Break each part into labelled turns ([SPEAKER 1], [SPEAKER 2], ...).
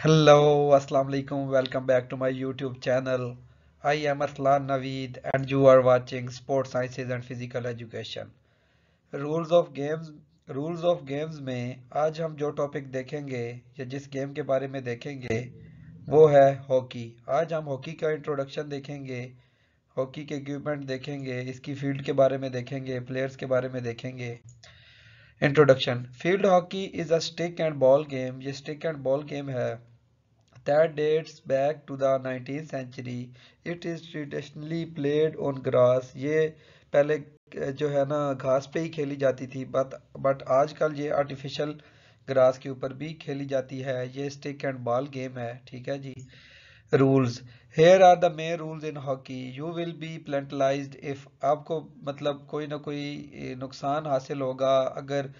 [SPEAKER 1] Hello, Assalamu Alaikum. Welcome back to my YouTube channel. I am Aslan Naveed and you are watching Sports Sciences and Physical Education. Rules of Games rules of games में आज हम जो topic देखेंगे या जिस game के बारे में देखेंगे वो है हॉकी आज हम हॉकी का इंट्रोडक्शन देखेंगे हॉकी के इक्विपमेंट देखेंगे इसकी फील्ड के बारे में देखेंगे प्लेयर्स के बारे में देखेंगे introduction field hockey is a stick and ball game ये स्टिक एंड बॉल गेम है that dates back to the 19th century. It is traditionally played on grass. ये पहले जो है ना घास पे ही खेली जाती थी बट बट आजकल ये आर्टिफिशियल ग्रास के ऊपर भी खेली जाती है ये स्टिक एंड बॉल गेम है ठीक है जी rules here are the main rules in hockey you will be penalised if आपको मतलब कोई ना कोई नुकसान हासिल होगा अगर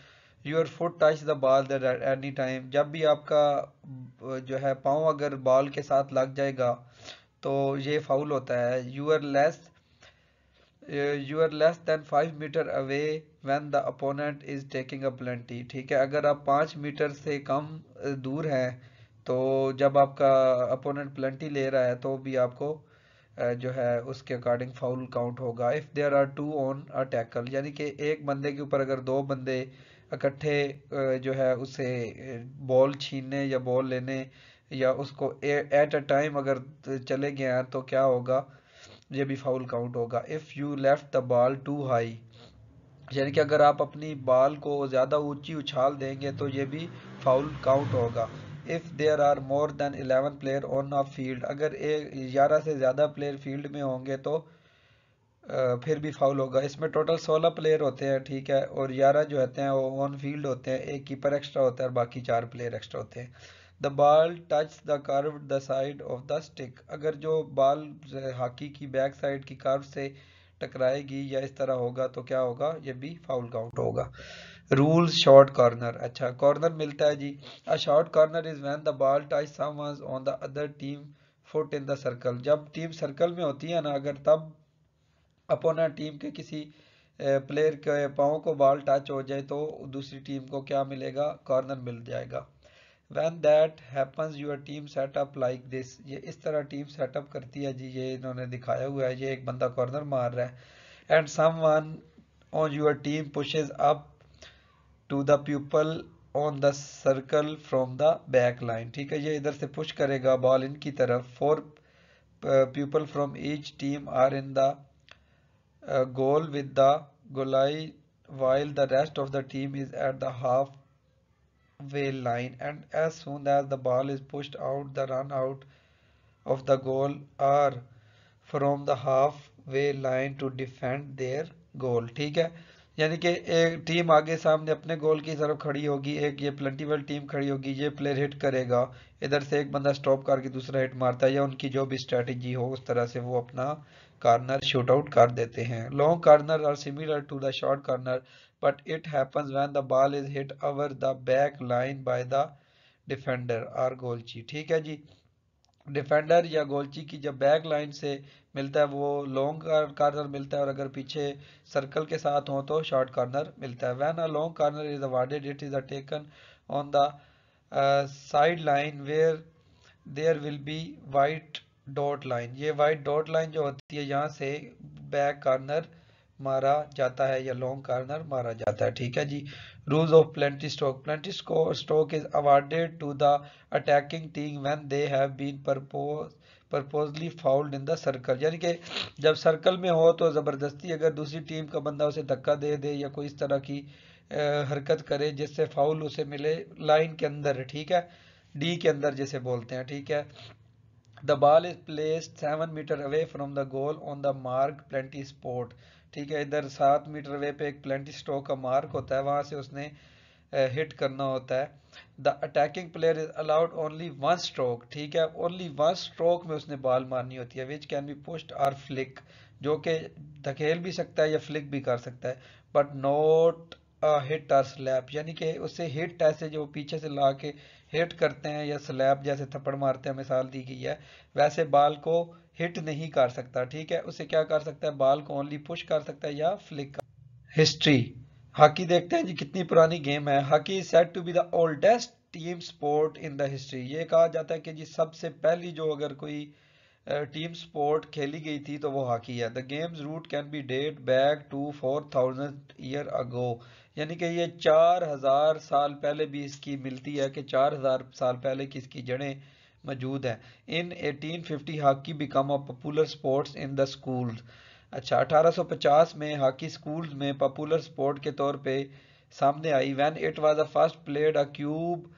[SPEAKER 1] your foot touch the ball any time जब भी आपका जो है पाँव अगर बॉल के साथ लग जाएगा तो ये फाउल होता है you are less you are less than five metre away when the opponent is taking a penalty ठीक है अगर आप पाँच मीटर से कम दूर हैं तो जब आपका अपोनेंट प्लेंटी ले रहा है तो भी आपको जो है उसके अकॉर्डिंग फाउल काउंट होगा if there are two on a tackle यानी कि एक बंदे के ऊपर अगर दो बंदे इकट्ठे जो है उसे बॉल छीनने या बॉल लेने या उसको एट अ टाइम अगर चले गए हैं तो क्या होगा ये भी फाउल काउंट होगा if you left the ball too high यानी कि अगर आप अपनी बाल को ज़्यादा ऊंची उछाल देंगे तो ये भी फाउल काउंट होगा if there are more than eleven player on a field अगर एक ग्यारह से ज़्यादा प्लेयर फील्ड में होंगे तो फिर भी फाउल होगा इसमें टोटल सोलह प्लेयर होते हैं ठीक है और ग्यारह जो होते हैं वो ऑन फील्ड होते हैं एक कीपर एक्स्ट्रा होता है और बाकी चार प्लेयर एक्स्ट्रा होते हैं the ball touch the curve the side of the stick अगर जो बॉल हॉकी की बैक साइड की कर्व से टकराएगी या इस तरह होगा तो क्या होगा ये भी फाउल काउंट होगा रूल शॉर्ट कॉर्नर अच्छा कॉर्नर मिलता है जी a short corner is when the ball touch some on the other team foot in the circle जब टीम सर्कल में होती है ना अगर तब अपोनेंट टीम के किसी प्लेयर के पाँव को बॉल टच हो जाए तो दूसरी टीम को क्या मिलेगा कॉर्नर मिल जाएगा when that happens your team setup like this ये इस तरह टीम सेटअप करती है जी ये इन्होंने दिखाया हुआ है ये एक बंदा कॉर्नर मार रहा है and someone on your team pushes up to the people on the circle from the back line ठीक है ये इधर से पुश करेगा बॉल इनकी तरफ four people from each team are in the goal with the Golai while the rest of the team is at the half way line and as soon as the ball is pushed out the run out of the goal are from the half way line to defend their goal theek hai yani कि ek team aage samne apne goal ki taraf khadi hogi ek ye penalty वाली team खड़ी होगी ये player hit करेगा इधर से एक बंदा स्टॉप करके दूसरा हिट मारता है या उनकी जो भी स्ट्रेटजी हो उस तरह से वो अपना कार्नर शूट आउट कर देते हैं long corner are similar to the short corner but it happens when the ball is hit over the back line by the defender or गोलची ठीक है जी डिफेंडर या गोलची की जब बैक लाइन से मिलता है वो लॉन्ग कार्नर मिलता है और अगर पीछे सर्कल के साथ हो तो शॉर्ट कार्नर मिलता है when a long corner is awarded it is a taken on the side line where there will be white dot line ये वाइट डॉट लाइन जो होती है यहाँ से बैक कार्नर मारा जाता है या लॉन्ग कार्नर मारा जाता है ठीक है जी rules of penalty stroke penalty stroke is awarded to the attacking team when they have been purpose purposely fouled in the circle यानी कि जब सर्कल में हो तो ज़बरदस्ती अगर दूसरी टीम का बंदा उसे धक्का दे दे या कोई इस तरह की हरकत करे जिससे फाउल उसे मिले लाइन के अंदर ठीक है डी के अंदर जैसे बोलते हैं ठीक है the ball is placed seven metre away from the goal on the mark penalty spot ठीक है इधर सात मीटर अवे पे एक प्लेंटी स्टॉक का मार्क होता है वहाँ से उसने हिट करना होता है the attacking player is allowed only one stroke ठीक है ओनली वन स्ट्रोक में उसने बॉल मारनी होती है which can be pushed or flick जो कि धकेल भी सकता है या फ्लिक भी कर सकता है but not hit or slap यानी कि उससे हिट ऐसे जो पीछे से ला के हिट करते हैं या स्लैप जैसे थप्पड़ मारते हैं मिसाल दी गई है वैसे बाल को हिट नहीं कर सकता ठीक है उसे क्या कर सकता है बाल को ओनली पुश कर सकता है या फ्लिक कर हिस्ट्री हॉकी देखते हैं जी कितनी पुरानी गेम है hockey said to be the oldest team sport in the history ये कहा जाता है कि जी सबसे पहली जो अगर कोई टीम स्पोर्ट खेली गई थी तो वो हॉकी है the game's root can be date back to four thousand year ago यानी कि ये चार हज़ार साल पहले भी इसकी मिलती है कि चार हज़ार साल पहले की इसकी जड़ें मौजूद हैं in 1850 hockey become a popular sports in the school अच्छा 1850 में हॉकी स्कूल्स में पॉपुलर स्पोर्ट के तौर पे सामने आई when it was a first played a cube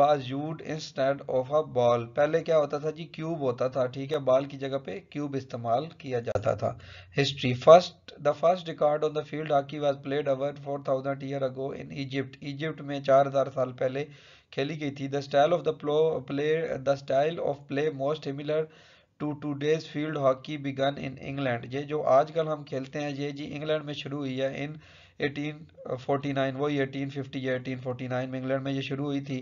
[SPEAKER 1] was used instead of a ball पहले क्या होता था जी क्यूब होता था ठीक है बॉल की जगह पे क्यूब इस्तेमाल किया जाता था history first the first record on the field hockey was played over four thousand year ago in Egypt Egypt में चार हजार साल पहले खेली गई थी the style of the plow play the style of play most similar to today's field hockey began in England ये जो आजकल हम खेलते हैं ये जी इंग्लैंड में शुरू हुई है इन 1849 वही 1850 या 1849 में इंग्लैंड में ये शुरू हुई थी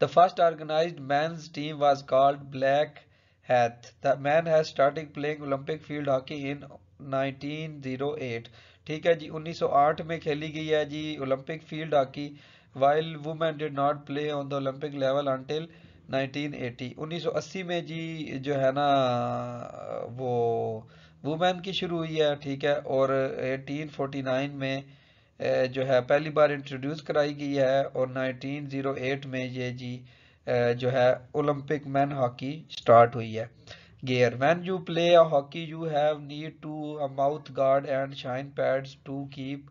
[SPEAKER 1] The first organized men's team was called Black Hat. The men has started playing Olympic field hockey in 1908. ठीक है जी 1908 में खेली गई है जी Olympic field hockey while women did not play on the Olympic level until 1980 1980 में जी जो है ना वो वुमेन की शुरू हुई है ठीक है और 1849 में जो है पहली बार इंट्रोड्यूस कराई गई है और 1908 में ये जी जो है ओलंपिक मैन हॉकी स्टार्ट हुई है gear when you play a hockey you have need to a mouth guard and shin pads to keep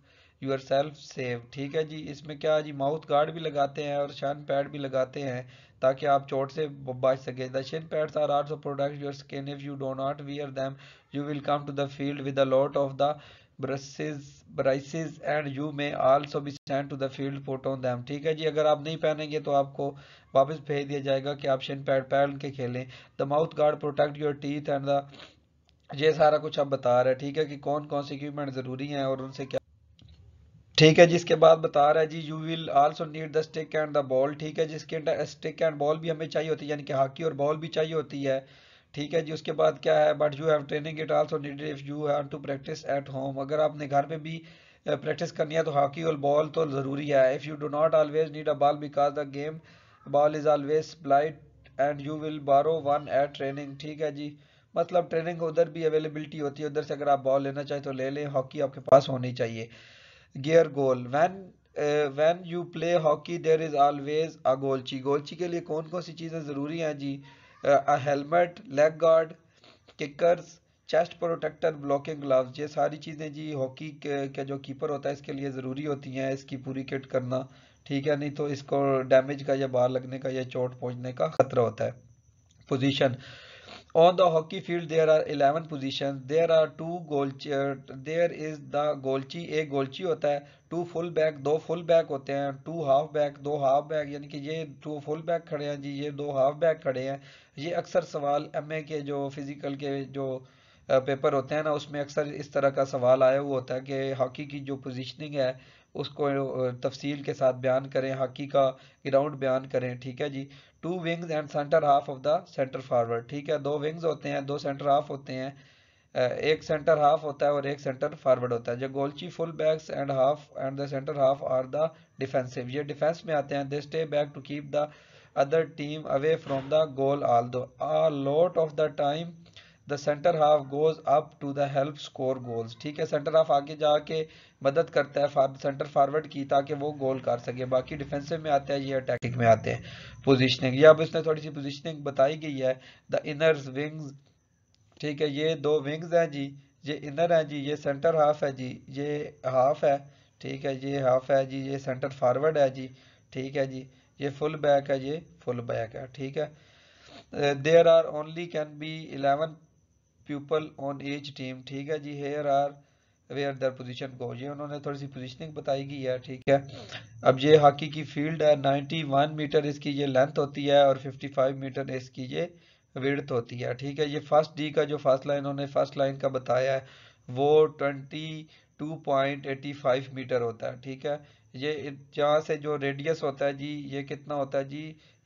[SPEAKER 1] keep self safe ठीक है जी इसमें क्या जी माउथ गार्ड भी लगाते हैं और शाइन पैड भी लगाते हैं ताकि आप चोट से बच सके the shin pads are are so protect your skin if you do not wear them you will come to the field with the lot of the bruises braces and you may also be sent to the field put on them ठीक है जी अगर आप नहीं पहनेंगे तो आपको वापस भेज दिया जाएगा कि आप शिन पैड पहन के खेलें the mouth guard protect your teeth and the ये सारा कुछ आप बता रहे हैं ठीक है कि कौन कौन से इक्विपमेंट ज़रूरी हैं और उनसे क्या ठीक है जिसके बाद बता रहा है जी you will also need the stick and the ball ठीक है जिसके अंदर स्टिक एंड बॉल भी हमें चाहिए होती है यानी कि हॉकी और बॉल भी चाहिए होती है ठीक है जी उसके बाद क्या है but you have training it also needed if you have to practise at home अगर आपने घर पे भी प्रैक्टिस करनी है तो हॉकी और बॉल तो ज़रूरी है if you do not always need a ball because the game ball is always supplied and you will borrow one at training ठीक है जी मतलब ट्रेनिंग उधर भी अवेलेबिलिटी होती है उधर से अगर आप बॉल लेना चाहें तो ले लें हॉकी आपके पास होनी चाहिए gear goal when when you play hockey there is always a गोलची गोलची के लिए कौन कौन सी चीज़ें ज़रूरी हैं जी a helmet leg guard kickers chest protector blocking gloves ये सारी चीज़ें जी हॉकी के, के जो कीपर होता है इसके लिए ज़रूरी होती हैं इसकी पूरी किट करना ठीक है नहीं तो इसको डैमेज का या बाहर लगने का या चोट पहुंचने का खतरा होता है position on the hockey field there are 11 positions there are two goal there is the goalchi एक goalchi hota hai two full back do full back hote hain two half back do half back yani ki ye two full back khade hain ji ye do half back khade hain ye aksar sawal ma ke jo physical ke jo paper hote hain na usme aksar is tarah ka sawal aaya hua hota hai ki hockey ki jo positioning hai उसको तफसील के साथ बयान करें hockey का ground बयान करें ठीक है जी two wings and centre half of the centre forward ठीक है दो विंग्स होते हैं दो सेंटर हाफ होते हैं एक सेंटर हाफ होता है और एक सेंटर फॉरवर्ड होता है जो गोलची full backs and half and the centre half are the defensive ये डिफेंस में आते हैं they stay back to keep the other team away from the goal although a lot of the time the centre half goes up to the help score goals ठीक है centre half आगे जाके मदद करता है फार, centre forward की ताकि वो गोल कर सके बाकी डिफेंसिव में आते हैं ये अटैकिंग में आते हैं पोजीशनिंग ये अब इसने थोड़ी सी पोजीशनिंग बताई गई है द इनर्स विंग्स ठीक है ये दो विंग्स हैं जी ये इनर है जी ये सेंटर हाफ है जी ये हाफ है ठीक है ये हाफ है जी ये सेंटर फॉरवर्ड है जी ठीक है जी ये फुल बैक है ये फुल बैक है ठीक है there are only can be eleven people on each team ठीक है जी here are where their position को ये उन्होंने थोड़ी सी पोजिशनिंग बताई गई है ठीक है अब ये हॉकी की फील्ड है 91 मीटर इसकी ये लेंथ होती है और 55 मीटर इसकी ये विर्थ होती है ठीक है ये फर्स्ट डी का जो फर्स्ट लाइन उन्होंने फर्स्ट लाइन का बताया है वो 22.85 मीटर होता है ठीक है ये यहाँ से जो रेडियस होता है जी ये कितना होता है जी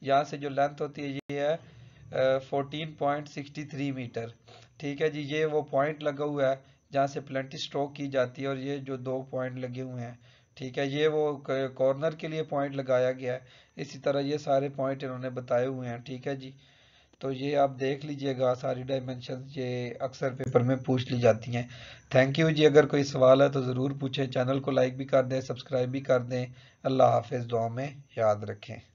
[SPEAKER 1] यहाँ से जो लेंथ होती है ये है fourteen point sixty three metre ठीक है जी ये वो पॉइंट लगा हुआ है जहाँ से प्लेंटी स्ट्रोक की जाती है और ये जो दो पॉइंट लगे हुए हैं ठीक है ये वो कॉर्नर के लिए पॉइंट लगाया गया है इसी तरह ये सारे पॉइंट इन्होंने बताए हुए हैं ठीक है जी तो ये आप देख लीजिएगा सारी डायमेंशन ये अक्सर पेपर में पूछ ली जाती हैं थैंक यू जी अगर कोई सवाल है तो ज़रूर पूछें चैनल को लाइक भी कर दें सब्सक्राइब भी कर दें अल्लाह हाफिज़ दुआ में याद रखें